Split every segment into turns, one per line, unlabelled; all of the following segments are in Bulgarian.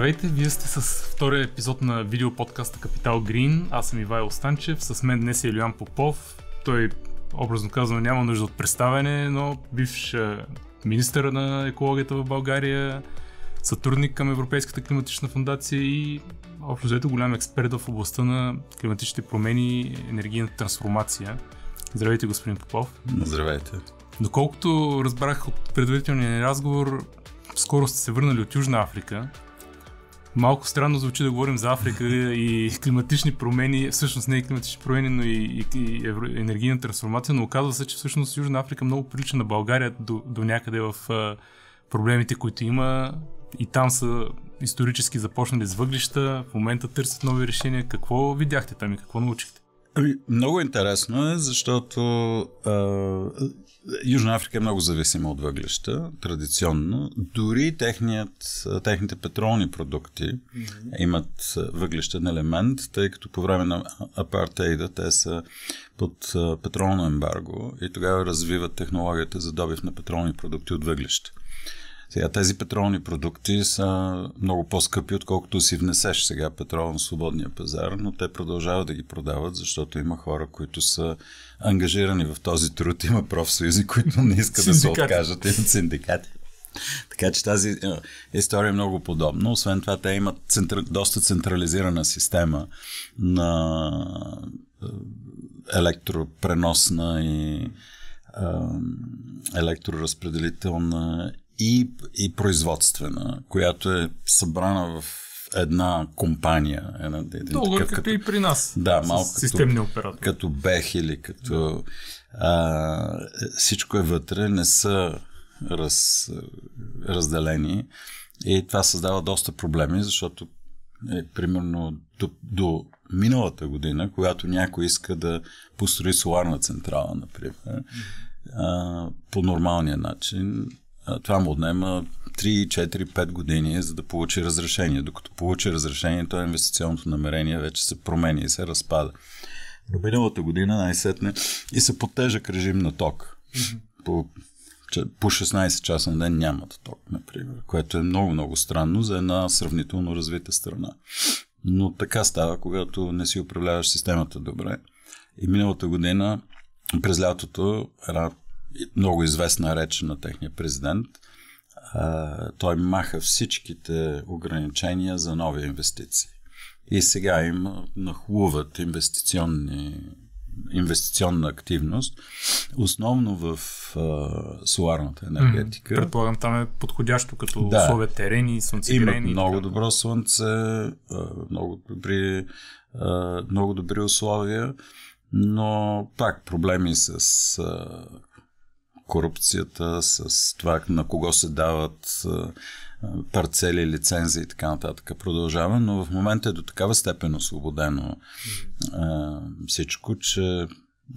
Здравейте, вие сте с втория епизод на видеоподкаста Капитал Грин. Аз съм Ивайл Станчев, с мен днес е Илюан Попов. Той, образно казано, няма нужда от представяне, но бивш е, министър на екологията в България, сътрудник към Европейската климатична фундация и общо взето голям експерт в областта на климатичните промени и енергийната трансформация. Здравейте, господин Попов. Здравейте. Доколкото разбрах от предварителния разговор, скоро сте се върнали от Южна Африка Малко странно звучи да говорим за Африка и климатични промени, всъщност не и климатични промени, но и, и, и евро, енергийна трансформация, но оказва се, че всъщност Южна Африка много прилича на България до, до някъде в а, проблемите, които има и там са исторически започнали с въглища, в момента търсят нови решения. Какво видяхте там и какво научихте?
Ами, много интересно е, защото а, Южна Африка е много зависима от въглища, традиционно. Дори техният, техните петролни продукти mm-hmm. имат въглищен елемент, тъй като по време на апартейда те са под петролно ембарго и тогава развиват технологията за добив на петролни продукти от въглища. Сега тези петролни продукти са много по-скъпи, отколкото си внесеш сега петрол на свободния пазар, но те продължават да ги продават, защото има хора, които са ангажирани в този труд, има профсъюзи, които не искат да се откажат, от синдикати. Така че тази е, история е много подобна. Освен това, те имат центр... доста централизирана система на е, електропреносна и електроразпределителна и, и производствена, която е събрана в една компания. Една, един, Долу такъв, като, като и при нас. Да, малко като, като Бех или като... Да. А, всичко е вътре, не са раз, разделени и това създава доста проблеми, защото е, примерно до, до миналата година, когато някой иска да построи соларна централа, например, а, по нормалния начин, това му отнема 3, 4, 5 години, за да получи разрешение. Докато получи разрешение, то инвестиционното намерение вече се променя и се разпада. До миналата година най-сетне и се потежък режим на ток. Mm-hmm. По, по 16 часа на ден нямат ток, например, което е много-много странно за една сравнително развита страна. Но така става, когато не си управляваш системата добре. И миналата година през лятото една много известна реч на техния президент, а, той маха всичките ограничения за нови инвестиции. И сега им нахлуват инвестиционни, инвестиционна активност, основно в а, соларната енергетика. предполагам, там е подходящо като да. условия терени, слънцегрени. Има много така. добро слънце, много добри, много добри условия но пак проблеми с корупцията, с това на кого се дават парцели, лицензии и така нататък продължава, но в момента е до такава степен освободено всичко, че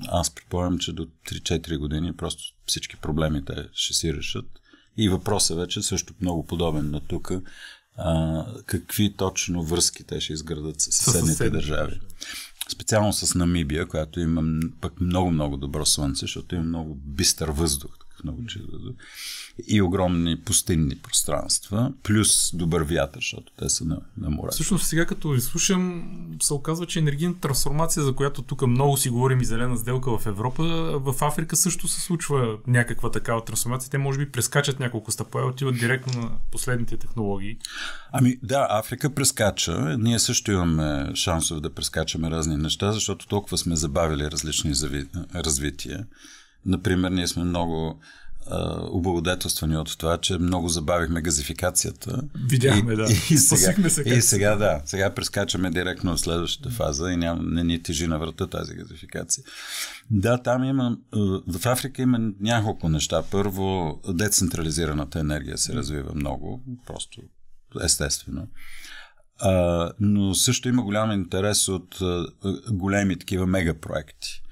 аз предполагам, че до 3-4 години просто всички проблеми те ще си решат. И въпросът вече е също много подобен на тук. какви точно връзки те ще изградат с съседните държави. Специално с Намибия, която има пък много-много добро слънце, защото има много бистър въздух тук много И огромни пустинни пространства, плюс добър вятър, защото те са на, на море.
Всъщност сега като ви слушам, се оказва, че енергийната трансформация, за която тук много си говорим и зелена сделка в Европа, в Африка също се случва някаква такава трансформация. Те може би прескачат няколко стъпа и отиват директно на последните технологии.
Ами да, Африка прескача. Ние също имаме шансове да прескачаме разни неща, защото толкова сме забавили различни зави... развития. Например, ние сме много облагодетелствани от това, че много забавихме газификацията. Видяхме, и, да. И, и сега, се и сега, да. Сега прескачаме директно в следващата фаза и ням, не ни тежи на врата тази газификация. Да, там има... В Африка има няколко неща. Първо, децентрализираната енергия се развива много. Просто естествено. А, но също има голям интерес от а, големи такива мегапроекти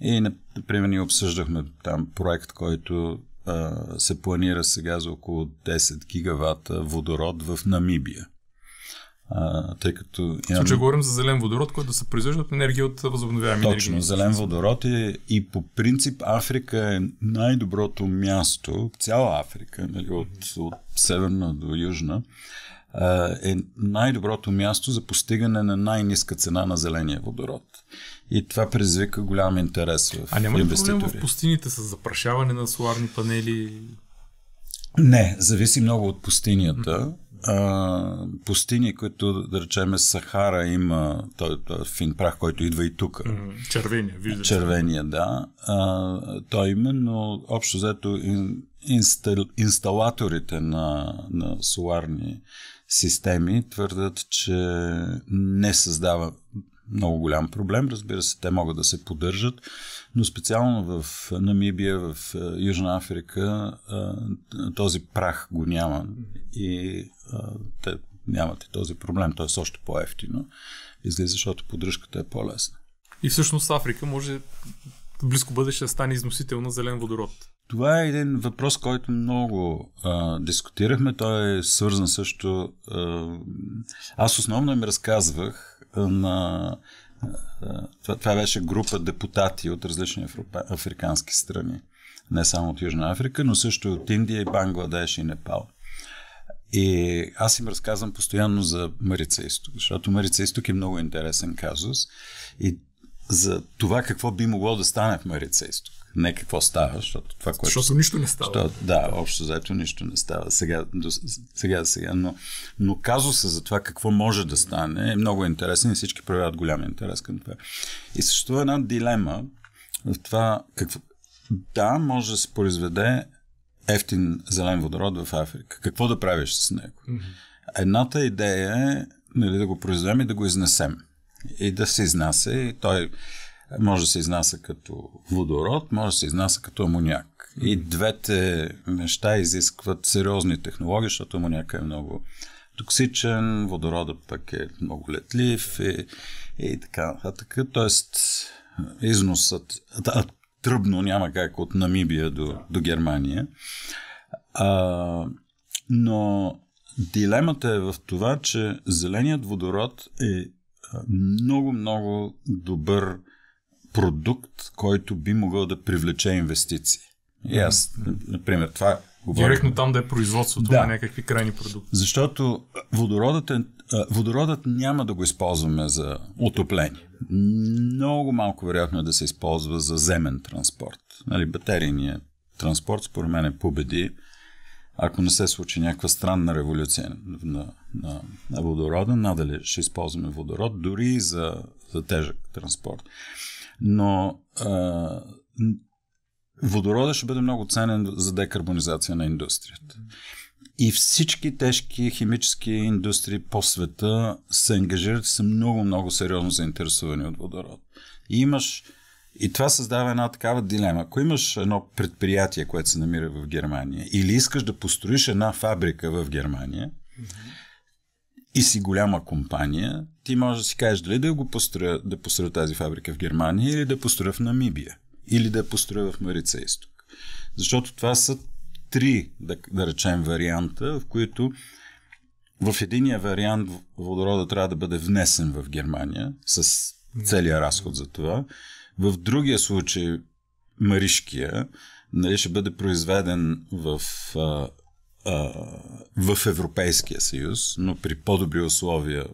и, например, ние обсъждахме там проект, който се планира сега за около 10 гигавата водород в Намибия. А, тъй като имам... случай говорим
за зелен водород, който се произвежда от енергия от възобновяеми Точно, зелен
водород е и по принцип Африка е най-доброто място, цяла Африка, нали, от, от северна до южна, е най-доброто място за постигане на най-ниска цена на зеления водород и това предизвика голям интерес в А няма ли проблем в
пустините с запрашаване на соларни панели?
Не, зависи много от пустинята. А, пустини, които да речем Сахара има той, той е фин прах, който идва и тук. Червения, виждате. Червения, да. А, той именно общо взето инстал, инсталаторите на, на соларни системи твърдят, че не създава много голям проблем. Разбира се, те могат да се поддържат, но специално в Намибия, в е, Южна Африка, е, този прах го няма и е, те нямат и този проблем. Той е още по-ефтино, излиза, защото поддръжката е по-лесна.
И всъщност Африка може в близко бъдеще да стане износител на зелен водород?
Това е един въпрос, който много а, дискутирахме. Той е свързан също. А, аз основно им разказвах а, на. А, това, това беше група депутати от различни африкански страни. Не само от Южна Африка, но също от Индия, и Бангладеш и Непал. И аз им разказвам постоянно за Марица Исток, защото Марица Исток е много интересен казус. И за това какво би могло да стане в Марица Исток. Не какво става, защото това, което... Защото нищо не става. Защото, да, общо заето нищо не става. Сега, до, сега, сега. Но, но казуса за това какво може да стане е много интересен и всички проявяват голям интерес към това. И съществува една дилема в това какво... Да, може да се произведе ефтин зелен водород в Африка. Какво да правиш с него? Едната идея е нали, да го произведем и да го изнесем и да се изнася. И той може да се изнася като водород, може да се изнася като амоняк. И двете неща изискват сериозни технологии, защото амоняка е много токсичен, водородът пък е много летлив и, и така нататък. Тоест, износът да, тръбно няма как от Намибия до, до Германия. А, но дилемата е в това, че зеленият водород е много, много добър продукт, който би могъл да привлече инвестиции. И аз, например, това говоря. Директно
там да е производството да. на някакви крайни
продукти. Защото водородът, е, водородът няма да го използваме за отопление. Много малко вероятно е да се използва за земен транспорт. Нали, батерийният транспорт, според мен, е победи ако не се случи някаква странна революция на, на, на водорода, надали ще използваме водород, дори и за, за тежък транспорт. Но а, водорода ще бъде много ценен за декарбонизация на индустрията. И всички тежки химически индустрии по света се ангажират и са много-много сериозно заинтересовани от водород. И имаш и това създава една такава дилема. Ако имаш едно предприятие, което се намира в Германия, или искаш да построиш една фабрика в Германия, и си голяма компания, ти можеш да си кажеш дали да го построя, да построя тази фабрика в Германия, или да построя в Намибия, или да построя в Марица Исток. Защото това са три, да, да речем, варианта, в които в единия вариант водорода трябва да бъде внесен в Германия с целият разход за това. В другия случай, маришкия, нали, ще бъде произведен в, а, а, в Европейския съюз, но при по-добри условия,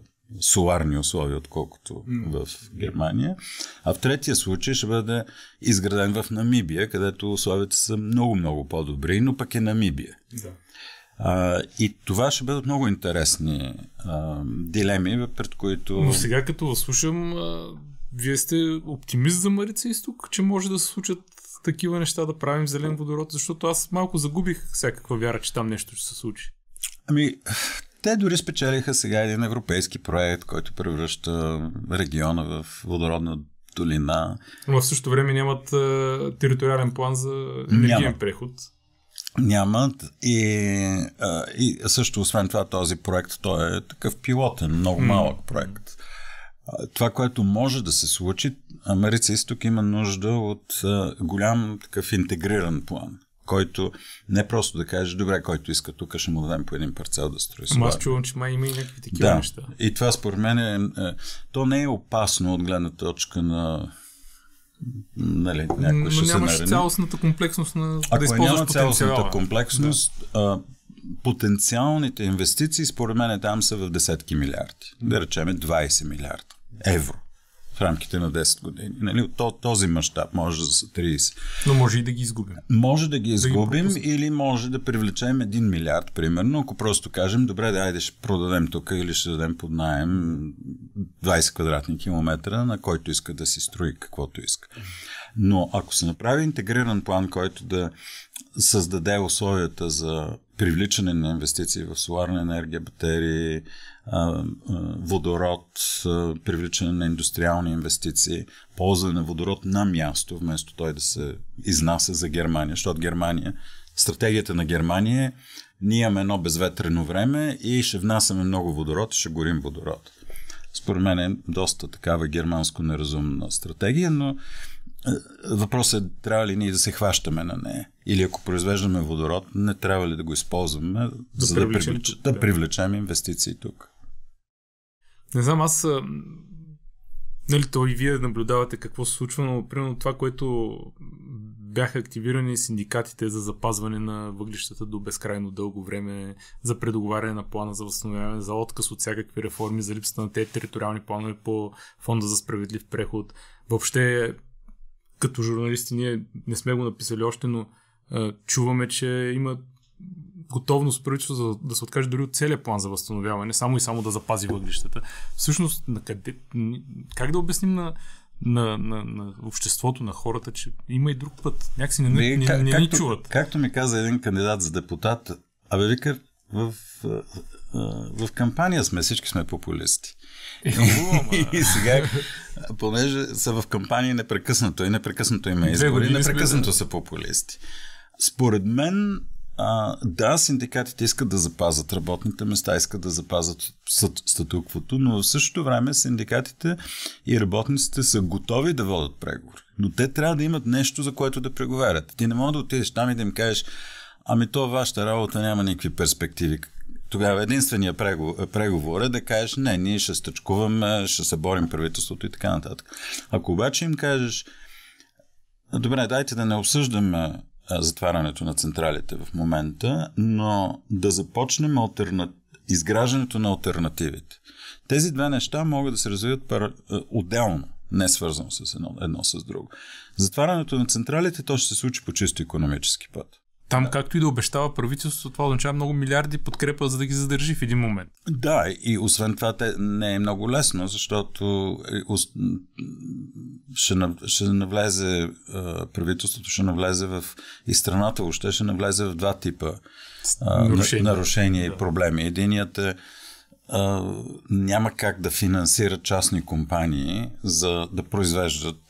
соларни условия, отколкото в Германия. А в третия случай ще бъде изграден в Намибия, където условията са много-много по-добри, но пък е Намибия. Да. и това ще бъдат много интересни uh, дилеми, пред които. Но сега,
като слушам, вие сте оптимист за Марица Исток, че може да се случат такива неща да правим зелен водород, защото аз малко загубих всякаква вяра, че там нещо ще се случи.
Ами, те дори спечелиха сега един европейски проект, който превръща региона в водородна долина.
Но в същото време нямат а, е, териториален план за енергиен Няма. преход.
Нямат. И, а, е, и също, освен това, този проект, той е такъв пилотен, много малък проект. Mm това, което може да се случи, Америца Изток има нужда от голям такъв интегриран план който не просто да кажеш, добре, който иска тук, ще му дадем по един парцел да строи соларна. Аз чувам, че май има и някакви такива да. неща. И това според мен е, е, то не е опасно от гледна точка на нали, някой Но ще нямаш се цялостната
комплексност на Ако да е използваш цялостната
комплексност, да. а, потенциалните инвестиции, според мен, там са в десетки милиарди. Да речем, 20 милиарда евро в рамките на 10 години. Нали? То, този мащаб може да са 30. Но може и да ги изгубим. Може да ги да изгубим ги или може да привлечем 1 милиард, примерно, ако просто кажем, добре, да, айде ще продадем тук или ще дадем под найем 20 квадратни километра, на който иска да си строи каквото иска. Но ако се направи интегриран план, който да създаде условията за привличане на инвестиции в соларна енергия, батерии, водород, привличане на индустриални инвестиции, ползване на водород на място, вместо той да се изнася за Германия, защото Германия, стратегията на Германия е ние имаме едно безветрено време и ще внасяме много водород и ще горим водород. Според мен е доста такава германско неразумна стратегия, но Въпросът е, трябва ли ние да се хващаме на нея? Или ако произвеждаме водород, не трябва ли да го използваме, да за привлечем, да, привлеч... да. да привлечем инвестиции тук?
Не знам, аз. Нали, то и вие наблюдавате какво се случва, но примерно това, което бяха активирани синдикатите за запазване на въглищата до безкрайно дълго време, за предоговаряне на плана за възстановяване, за отказ от всякакви реформи, за липсата на тези териториални планове по фонда за справедлив преход. Въобще като журналисти ние не сме го написали още, но а, чуваме, че има готовност правителство да, да се откаже дори от целия план за възстановяване, само и само да запази въглищата. Всъщност, на къде, как да обясним на, на, на, на обществото, на хората, че има и друг път. Някакси не, не, не, не, не ни чуват.
Както ми каза един кандидат за депутат, абе вика, в в кампания сме, всички сме популисти. Е, и сега, понеже са в кампания непрекъснато и непрекъснато има избори, непрекъснато са популисти. Според мен, а, да, синдикатите искат да запазат работните места, искат да запазат статуквото, но в същото време синдикатите и работниците са готови да водят преговори. Но те трябва да имат нещо, за което да преговарят. Ти не можеш да отидеш там и да им кажеш, ами то вашата работа няма никакви перспективи. Тогава единствения преговор е да кажеш, не, ние ще стъчкуваме, ще се борим правителството и така нататък. Ако обаче им кажеш, добре, дайте да не обсъждаме затварянето на централите в момента, но да започнем алтерна... изграждането на альтернативите. Тези две неща могат да се развиват пар... отделно, не свързано с едно, едно с друго. Затварянето на централите, то ще се случи по чисто економически път.
Там, да. както и да обещава правителството, това означава много милиарди подкрепа, за да ги задържи в един момент.
Да, и освен това те не е много лесно, защото е, ще, нав... ще навлезе е, правителството, ще навлезе в и страната още ще навлезе в два типа е, нарушения, нарушения да. и проблеми. Единият е а, няма как да финансира частни компании за да произвеждат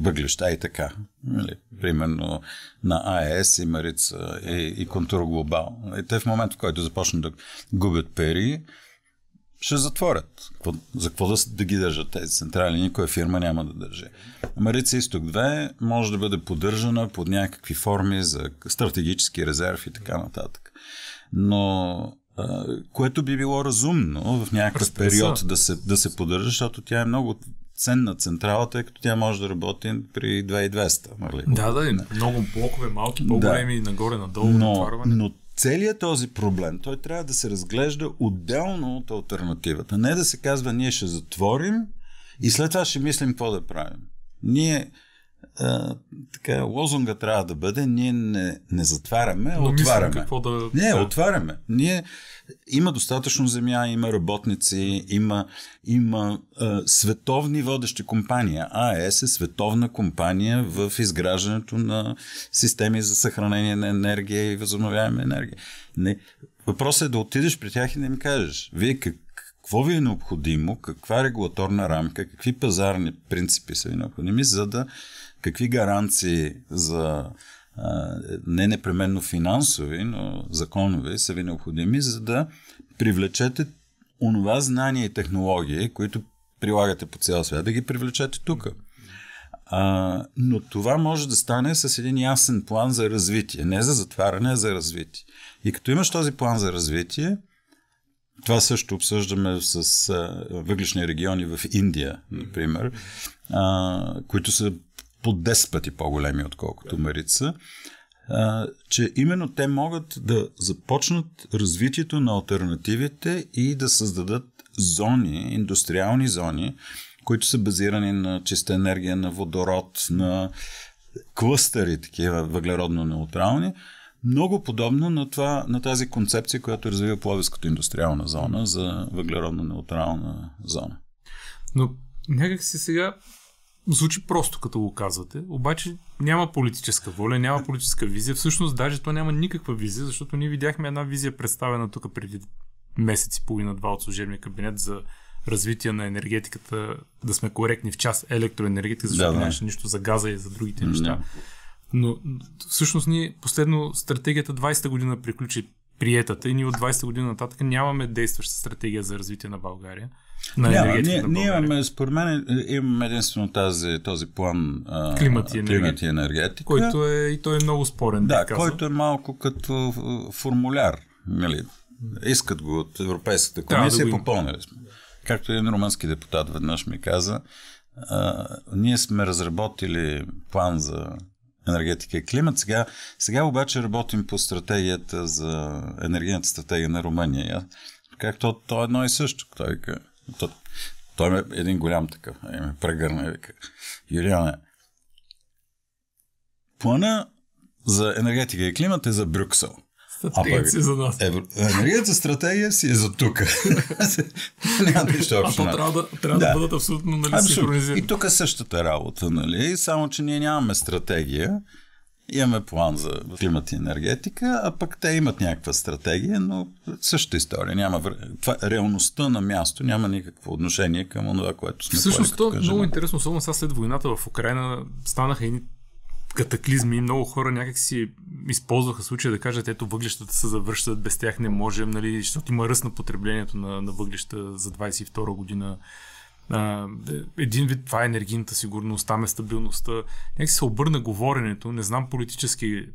въглища и така. Или, нали, примерно на АЕС и Марица и, и Контур Глобал. И те в момента, в който започнат да губят пари, ще затворят. За какво да, да ги държат тези централи? Никоя фирма няма да държи. Марица Исток 2 може да бъде поддържана под някакви форми за стратегически резерв и така нататък. Но което би било разумно в някакъв период да се, да се поддържа, защото тя е много ценна централа, тъй като тя може да работи при 2200. Нали? Да, да, не. много блокове, малки, по-големи, да. нагоре-надолу, но, натварване. Но целият този проблем, той трябва да се разглежда отделно от альтернативата. Не да се казва, ние ще затворим и след това ще мислим какво да правим. Ние а, е, така, лозунга трябва да бъде, ние не, не затваряме, а отваряме. Какво да... Не, да. отваряме. Ние, има достатъчно земя, има работници, има, има а, е, световни водещи компании. АЕС е световна компания в изграждането на системи за съхранение на енергия и възобновяема енергия. Не. Въпросът е да отидеш при тях и да им кажеш, вие как, какво ви е необходимо, каква регулаторна рамка, какви пазарни принципи са ви необходими, за да какви гаранции за не непременно финансови, но законови са ви необходими, за да привлечете онова знание и технологии, които прилагате по цял свят, да ги привлечете тук. А, но това може да стане с един ясен план за развитие. Не за затваряне, а за развитие. И като имаш този план за развитие, това също обсъждаме с а, въглишни региони в Индия, например, а, които са по 10 пъти по-големи, отколкото Марица, а, че именно те могат да започнат развитието на альтернативите и да създадат зони, индустриални зони, които са базирани на чиста енергия, на водород, на клъстери, такива въглеродно-неутрални, много подобно на, това, на тази концепция, която развива Пловдивската индустриална зона за въглеродно-неутрална зона.
Но някак си сега звучи просто като го казвате, обаче няма политическа воля, няма политическа визия. Всъщност даже то няма никаква визия, защото ние видяхме една визия представена тук преди месец и половина-два от служебния кабинет за развитие на енергетиката, да сме коректни в част електроенергетика, защото да, да. нямаше нищо за газа и за другите неща. Но всъщност ние последно стратегията 20-та година приключи приетата и ние от 20-та година нататък нямаме действаща стратегия за развитие на България. На Няма, ние, България. ние
имаме, според мен, имаме единствено тази, този план климат, и енергетика, климат и енергетика. Който е, и той е много спорен. Да, да който е малко като формуляр. Нали? Искат го от Европейската комисия, да попълнили сме. Както един румънски депутат веднъж ми каза, а, ние сме разработили план за енергетика и климат. Сега, сега обаче работим по стратегията за енергийната стратегия на Румъния. Както то е едно и също. Той, то, той е един голям такъв. Е, ме прегърна и вика. Юлиане, плана за енергетика и климат е за Брюксел. Стратегията си за нас. Енергийната нали е стратегия си е за тук. Няма нищо общо. А нали? трябва да, трябва да. да бъдат абсолютно нали, синхронизирани. И тук е същата работа, нали? Само, че ние нямаме стратегия. Имаме план за климат и енергетика, а пък те имат някаква стратегия, но същата история. Няма, това, реалността на място няма никакво отношение към това, което сме Всъщност, е много
интересно, особено сега след войната в Украина, станаха едни катаклизми и много хора някак си използваха случая да кажат, ето въглищата се завършват, без тях не можем, нали, защото има ръст на потреблението на, на въглища за 22 година. А, един вид това е енергийната сигурност, там е стабилността. Някак се обърна говоренето, не знам политически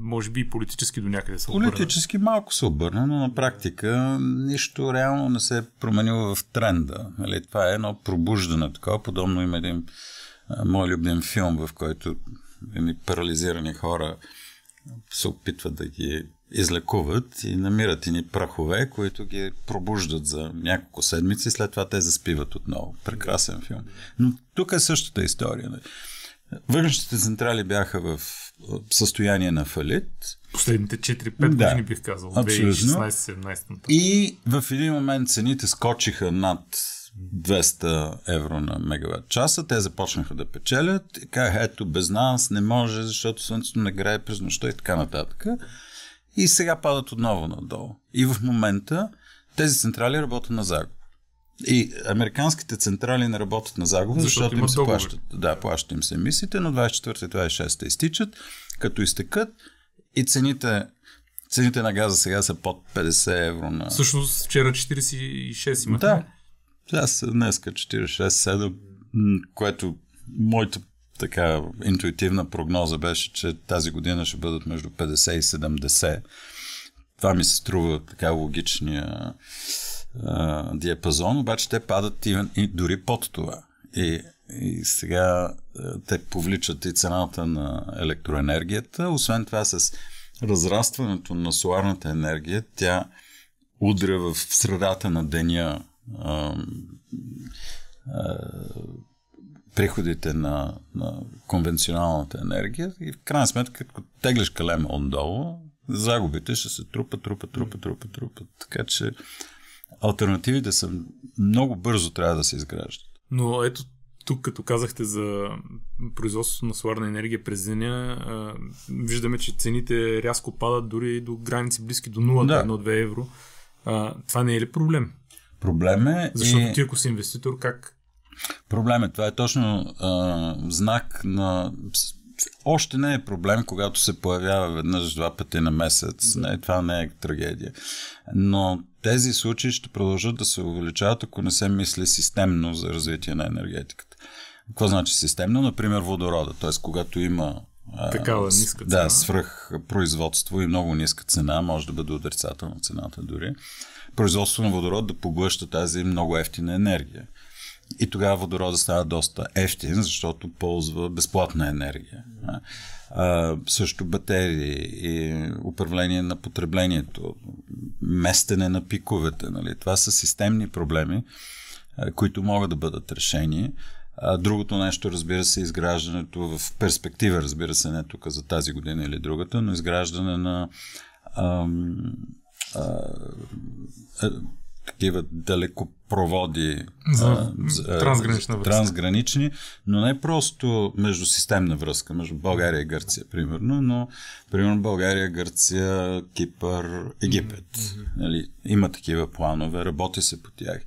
може би и политически до някъде се обърна.
Политически малко се обърна, но на практика нищо реално не се е променило в тренда. Нали? Това е едно пробуждане такова. Подобно има един мой любим филм, в който едни парализирани хора се опитват да ги излекуват и намират и ни прахове, които ги пробуждат за няколко седмици, след това те заспиват отново. Прекрасен филм. Но тук е същата история. Въглищните централи бяха в състояние на фалит. Последните 4-5 да, години бих казал. 2016 2017 И в един момент цените скочиха над 200 евро на мегаватт часа. Те започнаха да печелят. И казаха, ето, без нас не може, защото слънцето не грее през нощта и така нататък. И сега падат отново надолу. И в момента тези централи работят на загуба. И американските централи не работят на загуба, защото, защото им се плащат. Да, плащат им се емисиите, но 24-26 изтичат. Като изтекат и цените Цените на газа сега са под 50 евро на... Всъщност
вчера 46 имахме. Да,
аз днеска 46-7, което моята така интуитивна прогноза беше, че тази година ще бъдат между 50 и 70. Това ми се струва така логичния а, диапазон, обаче те падат и, и дори под това. И, и сега те повличат и цената на електроенергията. Освен това с разрастването на соларната енергия, тя удря в средата на деня приходите на, на конвенционалната енергия и в крайна сметка, като теглиш калема отдолу, загубите ще се трупа, трупа, трупа, трупа, трупа. Така че альтернативите са много бързо трябва да се изграждат.
Но ето тук, като казахте за производството на соларна енергия през деня, виждаме, че цените рязко падат дори до граници близки до 0, да. 1-2 евро. А,
това не е ли проблем? Проблем е... Защото и... ти ако си инвеститор, как? Проблем е. Това е точно а, знак на... Още не е проблем, когато се появява веднъж два пъти на месец. Не, това не е трагедия. Но тези случаи ще продължат да се увеличават, ако не се мисли системно за развитие на енергетиката. Какво значи системно? Например, водорода. Т.е. когато има Такава ниска цена. Да, свръх производство и много ниска цена, може да бъде отрицателна цената дори производство на водород да поглъща тази много ефтина енергия. И тогава водорода става доста ефтин, защото ползва безплатна енергия. А, също батерии и управление на потреблението, местене на пиковете. Нали? Това са системни проблеми, които могат да бъдат решени. А другото нещо, разбира се, е изграждането в перспектива, разбира се, не тук за тази година или другата, но изграждане на ам, а, а, е, такива далекопроводи за, а, е, трансгранична връзка. трансгранични, но не просто междусистемна връзка, между България и Гърция, примерно, но примерно България, Гърция, Кипър, Египет. Mm-hmm. Нали, има такива планове, работи се по тях.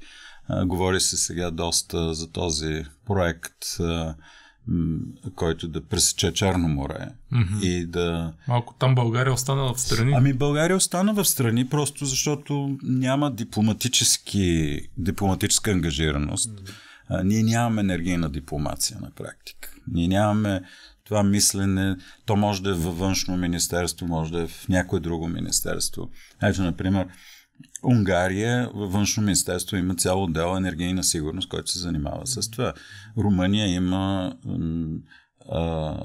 А, говори се сега доста за този проект. А, който да пресече Черно море mm-hmm. и да... Малко там България остана в страни. Ами България остана в страни просто защото няма дипломатически, дипломатическа ангажираност. Mm-hmm. А, ние нямаме енергийна дипломация на практика. Ние нямаме това мислене, то може да е във външно министерство, може да е в някое друго министерство. Ето, например, Унгария, във външно министерство има цял отдел енергийна сигурност, който се занимава с това. Румъния има а,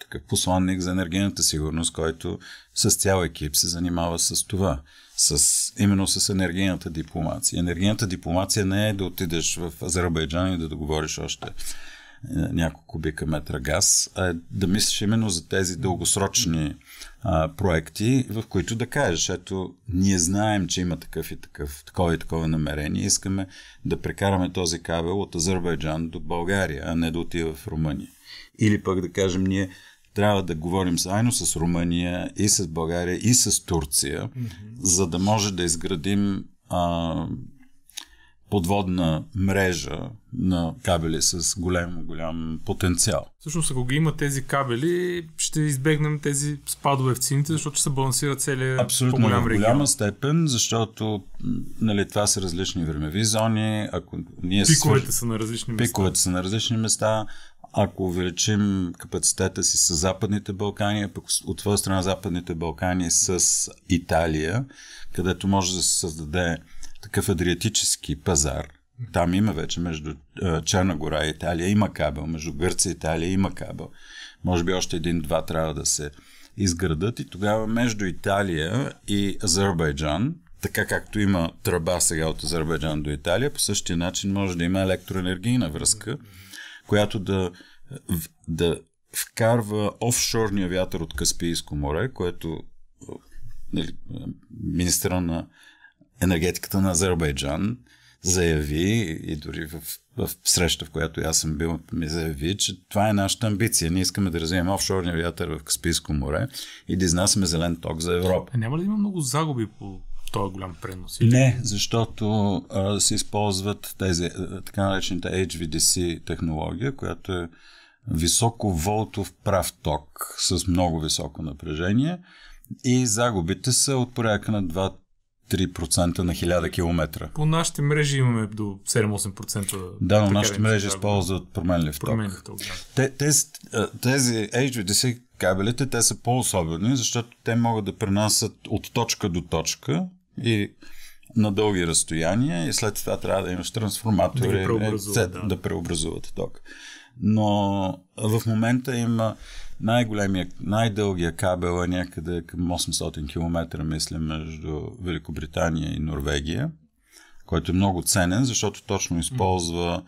такъв посланник за енергийната сигурност, който с цял екип се занимава с това. С, именно с енергийната дипломация. Енергийната дипломация не е да отидеш в Азербайджан и да договориш още няколко кубика метра газ, а е да мислиш именно за тези дългосрочни а, проекти, в които да кажеш, ето, ние знаем, че има такъв и такъв, такова и такова намерение, искаме да прекараме този кабел от Азербайджан до България, а не да отива в Румъния. Или пък да кажем, ние трябва да говорим заедно с Румъния и с България и с Турция, mm-hmm. за да може да изградим а, подводна мрежа на кабели с голям, голям потенциал.
Всъщност, ако ги има тези кабели, ще избегнем тези спадове в цените, защото ще се балансира целият Абсолютно, по-голям регион. Абсолютно, голяма
степен, защото нали, това са различни времеви зони. Ако ние пиковете свър... са на различни места. Пиковете са на различни места. Ако увеличим капацитета си с Западните Балкани, а пък от твоя страна Западните Балкани с Италия, където може да се създаде такъв адриатически пазар. Там има вече между е, Черна гора и Италия има кабел, между Гърция и Италия има кабел. Може би още един-два трябва да се изградат и тогава между Италия и Азербайджан, така както има тръба сега от Азербайджан до Италия, по същия начин може да има електроенергийна връзка, която да, да вкарва офшорния вятър от Каспийско море, което е, нали, е, министра на енергетиката на Азербайджан заяви и дори в, в среща, в която аз съм бил, ми заяви, че това е нашата амбиция. Ние искаме да развием офшорния вятър в Каспийско море и да изнасяме зелен ток за Европа.
А е, няма ли да има много загуби по този голям
пренос? Или? Не, защото а, се използват тези така наречените HVDC технология, която е високоволтов прав ток с много високо напрежение и загубите са от порядка на 2 3% на 1000 км.
По нашите мрежи имаме до 7-8%. Да, но нашите мрежи използват променлив, променлив
ток. ток да. те, тези, тези HVDC кабелите, те са по-особени, защото те могат да пренасят от точка до точка и на дълги разстояния и след това трябва да имаш трансформатори, да, преобразуват, е, да. да преобразуват ток. Но в момента има най-големия, най-дългия кабел е някъде към 800 км, мисля, между Великобритания и Норвегия, който е много ценен, защото точно използва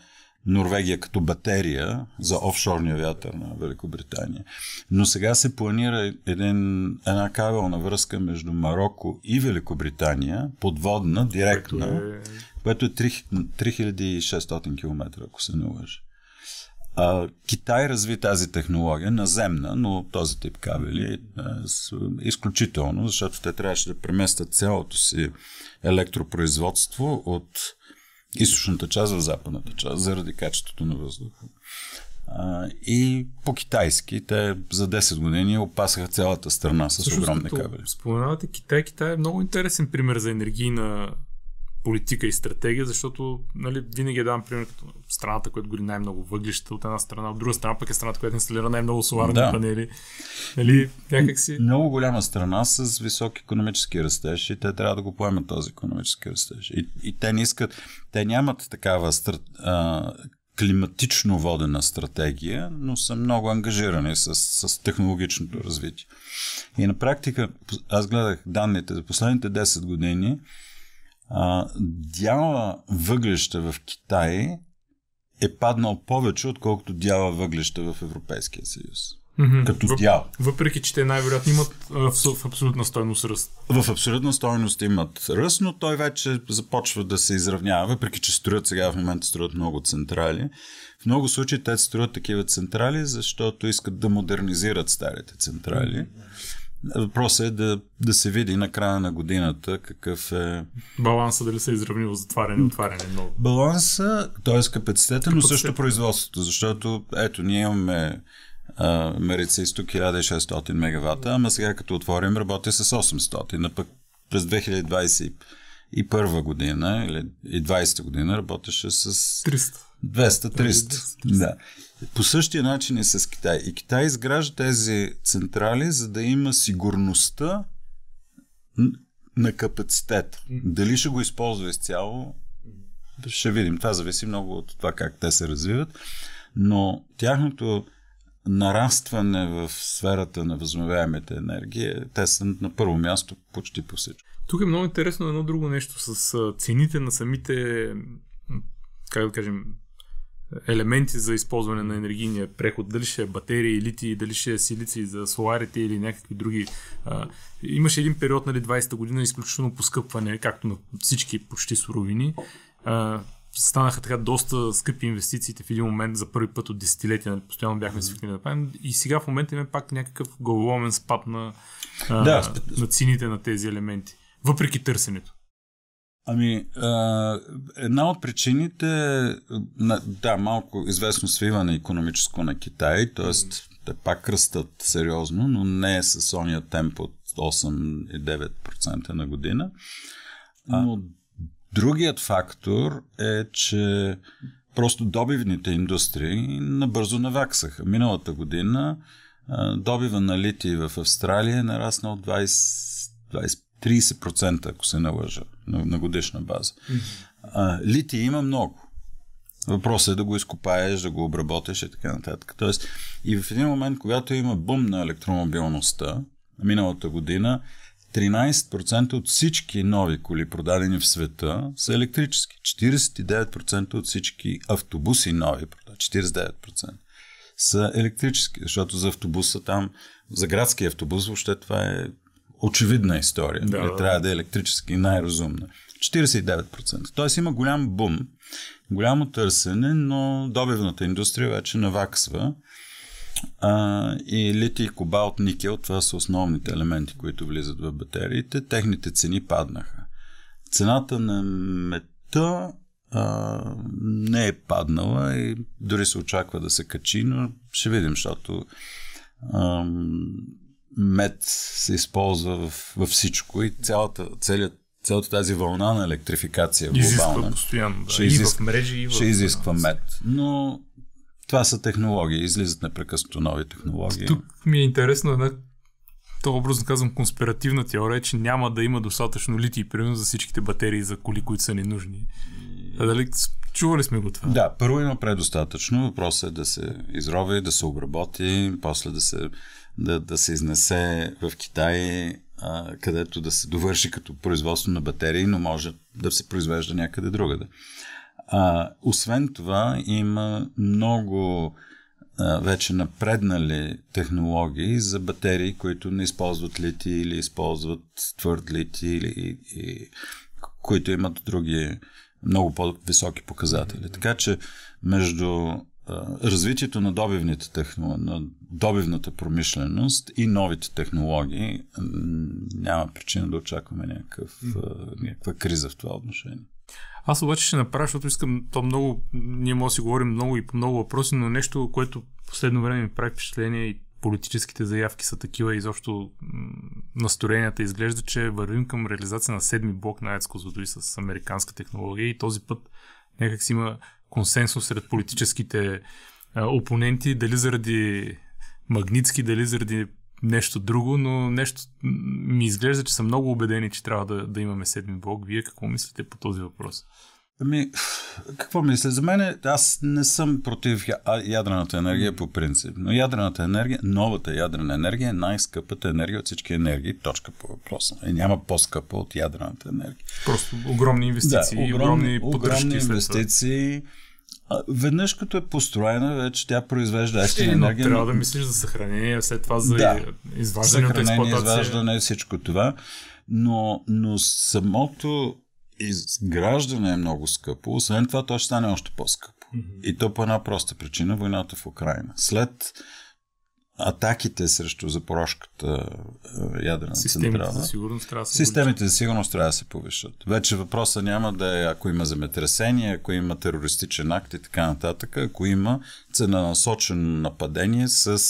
Норвегия като батерия за офшорния вятър на Великобритания. Но сега се планира един, една кабелна връзка между Марокко и Великобритания, подводна, директна, което е, което е 3600 км, ако се не а, Китай разви тази технология наземна, но този тип кабели е изключително, защото те трябваше да преместят цялото си електропроизводство от източната част в западната част, заради качеството на въздуха. А, и по-китайски те за 10 години опасаха цялата страна с Също, огромни кабели.
Споменавате Китай. Китай е много интересен пример за енергийна политика и стратегия, защото нали, винаги давам пример като страната, която гори най-много въглища от една страна, от друга страна пък е страната, която инсталира най-много соларни да. панели.
Нали, някакси... Много голяма страна с висок економически растеж и те трябва да го поемат този економически растеж. И, и те не искат, те нямат такава стра... а, климатично водена стратегия, но са много ангажирани с, с технологичното развитие. И на практика, аз гледах данните за последните 10 години, а, дяла въглеща в Китай е паднал повече, отколкото дяла въглеща в Европейския съюз. Mm-hmm. Като в, дял.
Въпреки, че те най-вероятно имат а, в, в абсолютна стойност ръст.
В абсолютна стойност имат ръст, но той вече започва да се изравнява, въпреки, че строят сега в момента строят много централи. В много случаи те строят такива централи, защото искат да модернизират старите централи. Mm-hmm Въпросът е да, да се види на края на годината какъв е... Баланса дали се е изравнил затваряне, отваряне много. Баланса, т.е. капацитета, но също производството, защото ето ние имаме Uh, изток 1600 мегавата, ама сега като отворим работя с 800, през пък през 2021 година или и 20 година работеше с 300. 200-300. Да. По същия начин е с Китай. И Китай изгражда тези централи, за да има сигурността на капацитет. Дали ще го използва изцяло, ще видим. Това зависи много от това как те се развиват. Но тяхното нарастване в сферата на възмовяемите енергии, те са на първо място почти по всичко.
Тук е много интересно едно друго нещо с цените на самите, как да кажем, елементи за използване на енергийния преход, дали ще е батерии, литии, дали ще е силици за соларите или някакви други. А, имаше един период, нали, 20-та година, изключително поскъпване, както на всички почти суровини. А, станаха така доста скъпи инвестициите в един момент за първи път от десетилетия. Нали, постоянно бяхме свикнали да правим. И сега в момента има пак някакъв главоломен спад на, а, да, на цените на тези елементи. Въпреки търсенето.
Ами, а, една от причините, на, да, малко известно свиване економическо на Китай, т.е. те пак растат сериозно, но не е с ония темп от 8-9% на година. А, но другият фактор е, че просто добивните индустрии набързо наваксаха. Миналата година добива на литий в Австралия е нараснал 20, 25 30%, ако се налъжа, на, на годишна база. А, лития има много. Въпросът е да го изкопаеш, да го обработеш и така нататък. Тоест, и в един момент, когато има бум на електромобилността, миналата година, 13% от всички нови коли продадени в света са електрически. 49% от всички автобуси нови, 49% са електрически, защото за автобуса там, за градски автобус въобще това е очевидна история. Да, да. Нали, трябва да е електрически най-разумна. 49%. Тоест има голям бум, голямо търсене, но добивната индустрия вече наваксва. А, и литий, кобалт, никел, това са основните елементи, които влизат в батериите. Техните цени паднаха. Цената на мета а, не е паднала и дори се очаква да се качи, но ще видим, защото а, мед се използва в, във всичко и цялата, целият цялата тази вълна на електрификация глобална, изисква постоянно, да. ще, и изиск... в мрежи, и в... ще изисква мед. Но това са технологии, излизат непрекъснато нови технологии. Тук
ми е интересно една то образно казвам конспиративна теория, че няма да има достатъчно литий, примерно за всичките батерии за коли, които са ненужни. А дали чували сме го
това? Да, първо има предостатъчно. Въпросът е да се изрови, да се обработи, после да се да, да се изнесе в Китай, а, където да се довърши като производство на батерии, но може да се произвежда някъде другаде. А, освен това, има много а, вече напреднали технологии за батерии, които не използват лити или използват твърд лити, или, и, които имат други много по-високи показатели. Така че между развитието на, добивните техно, на добивната промишленост и новите технологии няма причина да очакваме някакъв, някаква криза в това отношение.
Аз обаче ще направя, защото искам то много, ние може да си говорим много и по много въпроси, но нещо, което последно време ми прави впечатление и политическите заявки са такива и изобщо настроенията изглежда, че вървим към реализация на седми блок на Ецко Зодои с американска технология и този път някак си има консенсус сред политическите а, опоненти, дали заради Магницки, дали заради нещо друго, но нещо ми изглежда, че са много убедени, че трябва да, да имаме седми блок. Вие какво
мислите по този въпрос? Ами, какво мисля? За мен е, аз не съм против ядрената енергия по принцип, но ядрената енергия, новата ядрена енергия е най-скъпата енергия от всички енергии, точка по въпроса. И няма по-скъпа от ядрената енергия. Просто
огромни инвестиции, да, огромни, огромни, инвестиции.
Веднъж като е построена, вече тя произвежда ефтина енергия. Трябва да мислиш за съхранение, след това за да, изваждане от експлуатация. изваждане, всичко това. Но, но самото изграждане е много скъпо, освен това то ще стане още по-скъпо. Mm-hmm. И то по една проста причина войната в Украина. След атаките срещу запорожката е, ядрена централа. За системите за сигурност трябва да се повишат. Вече въпроса няма да е ако има земетресение, ако има терористичен акт и така нататък, ако има целенасочено нападение с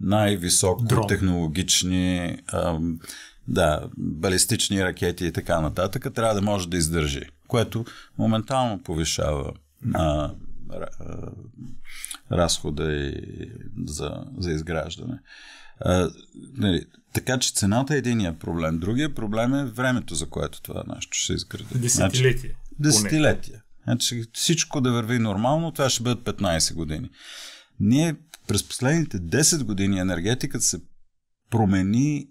най-високо технологични ам, да, балистични ракети и така нататък, трябва да може да издържи, което моментално повишава а, а, разхода и за, за изграждане. А, нали, така че цената е единия проблем. Другия проблем е времето, за което това нещо ще изгради. Десетилетия.
Значи, десетилетия.
Значи всичко да върви нормално, това ще бъдат 15 години. Ние през последните 10 години енергетиката се промени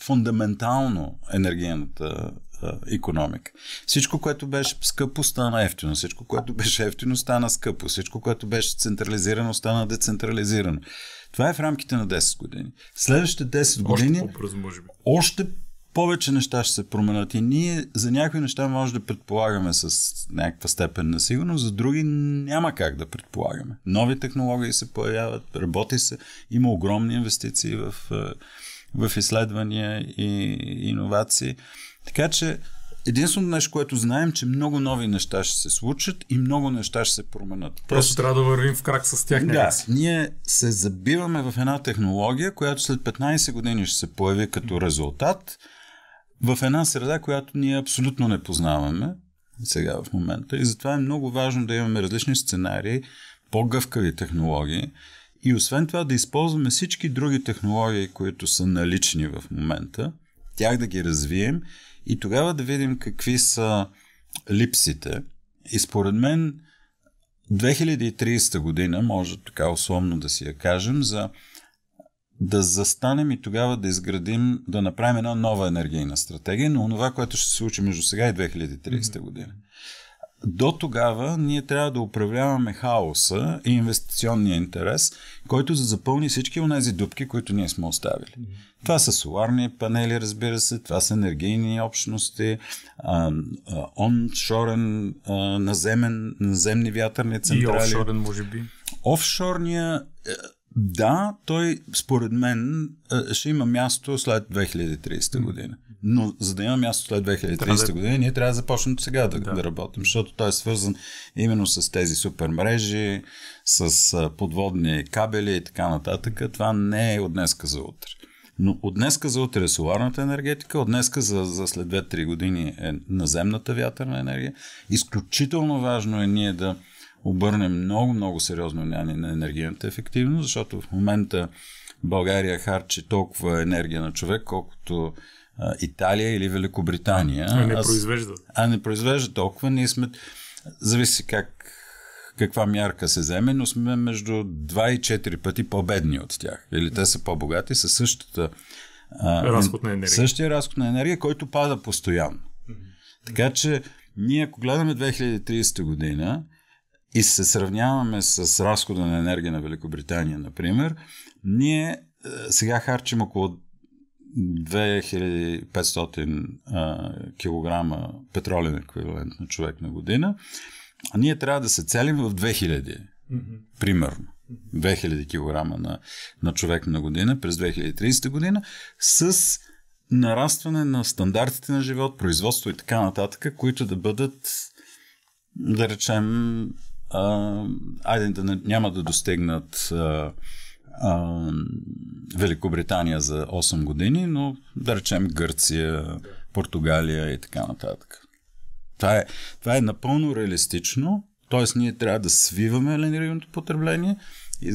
фундаментално енергийната економика. Всичко, което беше скъпо, стана ефтино. Всичко, което беше ефтино, стана скъпо. Всичко, което беше централизирано, стана децентрализирано. Това е в рамките на 10 години. Следващите 10 години още, още повече неща ще се променят. И ние за някои неща може да предполагаме с някаква степен на сигурност, за други няма как да предполагаме. Нови технологии се появяват, работи се, има огромни инвестиции в в изследвания и иновации. Така че единственото нещо, което знаем, че много нови неща ще се случат и много неща ще се променят. Просто трябва да
вървим в крак с тях. Нали? Да,
ние се забиваме в една технология, която след 15 години ще се появи като резултат в една среда, която ние абсолютно не познаваме сега в момента. И затова е много важно да имаме различни сценарии, по-гъвкави технологии, и освен това да използваме всички други технологии, които са налични в момента, тях да ги развием и тогава да видим какви са липсите. И според мен 2030 година може така условно да си я кажем за да застанем и тогава да изградим, да направим една нова енергийна стратегия, но това, което ще се случи между сега и 2030 година до тогава ние трябва да управляваме хаоса и инвестиционния интерес, който да запълни всички от тези дупки, които ние сме оставили. Това са соларни панели, разбира се, това са енергийни общности, оншорен, наземен, наземни вятърни централи. И офшорен, може би. Офшорния, е, да, той според мен е, ще има място след 2030 година. Но за да има място след 2030 да... Е. година, ние трябва да започнем сега да, да. да работим, защото той е свързан именно с тези супер мрежи, с подводни кабели и така нататък. Това не е от днеска за утре. Но от днеска за утре е соларната енергетика, от днеска за, за след 2-3 години е наземната вятърна енергия. Изключително важно е ние да обърнем много-много сериозно внимание на енергийната ефективност, защото в момента България харчи толкова енергия на човек, колкото Италия или Великобритания. А не произвежда. А не произвежда толкова. Ние сме, зависи как каква мярка се вземе, но сме между 2 и 4 пъти по-бедни от тях. Или те са по-богати със същата разход на енергия. Същия разход на енергия, който пада постоянно. Така че ние, ако гледаме 2030 година и се сравняваме с разхода на енергия на Великобритания, например, ние е, сега харчим около 2500 кг петролен еквивалент на човек на година, а ние трябва да се целим в 2000, mm-hmm. примерно. 2000 кг на, на човек на година през 2030 година с нарастване на стандартите на живот, производство и така нататък, които да бъдат, да речем, а, айде да не, няма да достигнат а, а, Великобритания за 8 години, но да речем Гърция, Португалия и така нататък. Това е, това е напълно реалистично, т.е. ние трябва да свиваме енергийното потребление и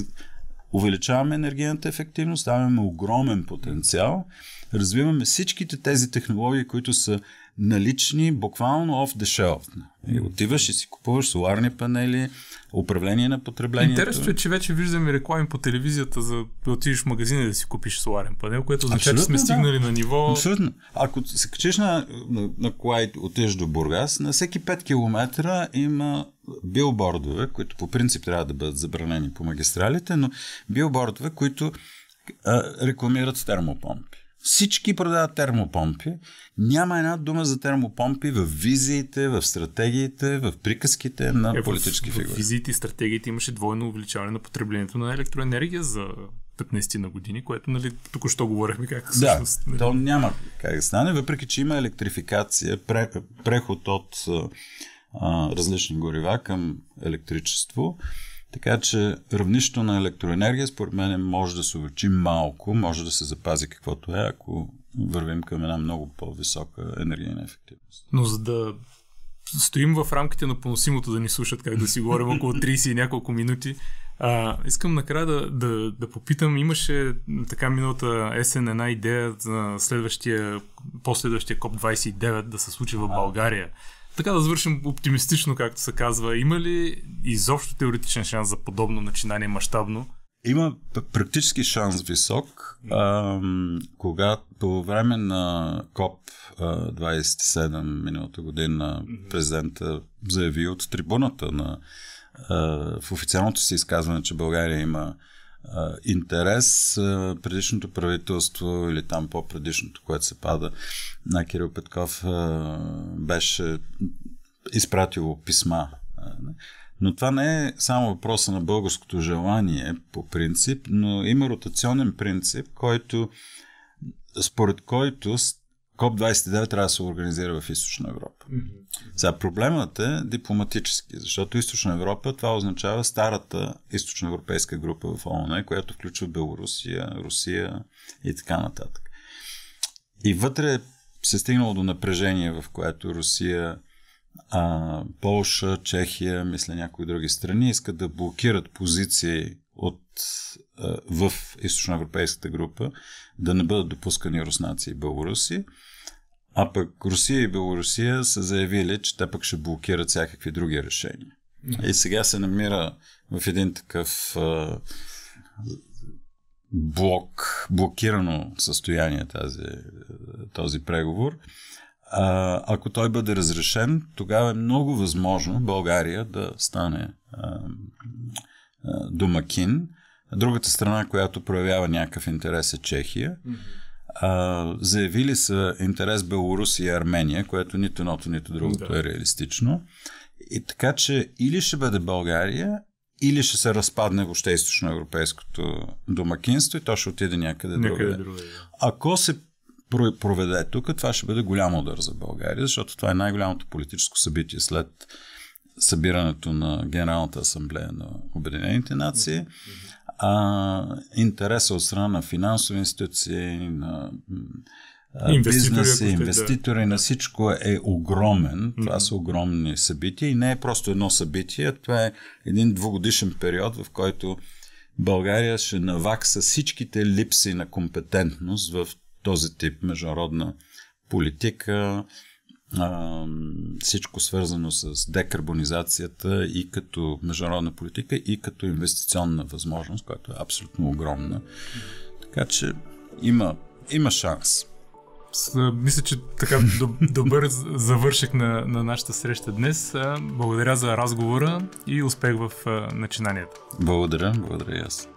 увеличаваме енергийната ефективност, даваме огромен потенциал, развиваме всичките тези технологии, които са налични буквално off the shelf. И отиваш и си купуваш соларни панели, управление на потреблението. Интересно е,
че вече виждаме реклами по телевизията за да отидеш в магазина и да си купиш соларен панел, което означава, че сме да. стигнали на ниво... Абсолютно.
Ако се качиш на, на, на кола и отидеш до Бургас, на всеки 5 км има билбордове, които по принцип трябва да бъдат забранени по магистралите, но билбордове, които а, рекламират термопомпи. Всички продават термопомпи. Няма една дума за термопомпи в визиите, в стратегиите, в приказките на е, политически в, фигури. В
визиите и стратегиите имаше двойно увеличаване на потреблението на електроенергия за 15 на години, което нали, току-що
говорихме как всъщност... Да, нали... то няма как да стане, въпреки че има електрификация, преход от а, различни горива към електричество. Така че равнището на електроенергия, според мен, може да се увеличи малко, може да се запази каквото е, ако вървим към една много по-висока енергийна ефективност. Но за
да стоим в рамките на поносимото да ни слушат как да си говорим около 30 и няколко минути, а, искам накрая да, да, да попитам, имаше така миналата есен една идея за следващия, последващия COP29 да се случи в България. Така да завършим оптимистично, както се казва. Има ли изобщо теоретичен шанс за подобно начинание мащабно?
Има практически шанс висок, а, когато по време на КОП 27 миналата година президента заяви от трибуната на, а, в официалното си изказване, че България има интерес предишното правителство или там по-предишното, което се пада на Кирил Петков беше изпратило писма. Но това не е само въпроса на българското желание по принцип, но има ротационен принцип, който според който КОП-29 трябва да се организира в Източна Европа. Mm-hmm. Сега проблемът е дипломатически, защото Източна Европа това означава старата европейска група в ООН, която включва Белорусия, Русия и така нататък. И вътре се е стигнало до напрежение, в което Русия, а, Полша, Чехия, мисля някои други страни, искат да блокират позиции от, в източноевропейската група да не бъдат допускани руснаци и белоруси. А пък Русия и Белорусия са заявили, че те пък ще блокират всякакви други решения. И сега се намира в един такъв блок, блокирано състояние тази, този преговор. А, ако той бъде разрешен, тогава е много възможно България да стане а, домакин. Другата страна, която проявява някакъв интерес е Чехия. А, заявили са интерес Белорусия и Армения, което нито едното, нито другото е да. е реалистично. И така, че или ще бъде България, или ще се разпадне въобще източноевропейското домакинство и то ще отиде някъде, някъде другаде. Ако се проведе тук, това ще бъде голям удар за България, защото това е най-голямото политическо събитие след събирането на Генералната асамблея на Обединените нации, а интереса от страна на финансови институции, на бизнеси, инвеститори, да. на всичко е огромен. Това са огромни събития и не е просто едно събитие, това е един двугодишен период, в който България ще навакса всичките липси на компетентност в този тип международна политика, а, всичко свързано с декарбонизацията и като международна политика, и като инвестиционна възможност, която е абсолютно огромна. Така че има, има шанс.
Мисля, че така добър завърших на, на нашата среща днес. Благодаря за разговора и успех в начинанията.
Благодаря, благодаря и аз.